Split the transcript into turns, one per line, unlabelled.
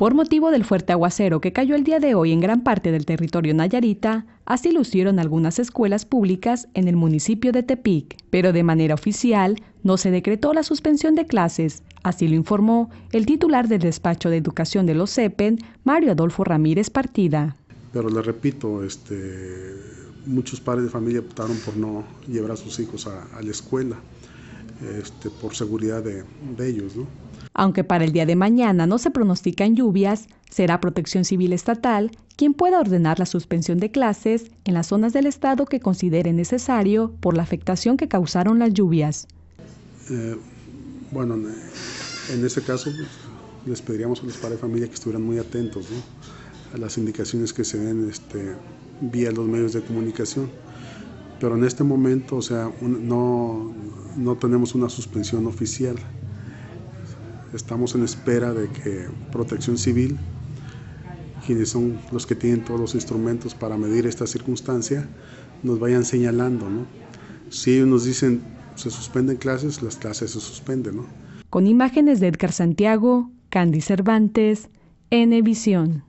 Por motivo del fuerte aguacero que cayó el día de hoy en gran parte del territorio nayarita, así lucieron algunas escuelas públicas en el municipio de Tepic, pero de manera oficial no se decretó la suspensión de clases, así lo informó el titular del despacho de educación de los CEPEN, Mario Adolfo Ramírez Partida.
Pero le repito, este, muchos padres de familia optaron por no llevar a sus hijos a, la escuela, este, por seguridad de, de ellos, ¿no?
Aunque para el día de mañana no se pronostican lluvias, será Protección Civil Estatal quien pueda ordenar la suspensión de clases en las zonas del estado que considere necesario por la afectación que causaron las lluvias.
Eh, bueno, en ese caso pues, les pediríamos a los padres de familia que estuvieran muy atentos a las indicaciones que se den este, vía los medios de comunicación. Pero en este momento, o sea, no, no tenemos una suspensión oficial. Estamos en espera de que Protección Civil, quienes son los que tienen todos los instrumentos para medir esta circunstancia, nos vayan señalando, Si ellos nos dicen se suspenden clases, las clases se suspenden,
Con imágenes de Edgar Santiago, Candy Cervantes, N Visión.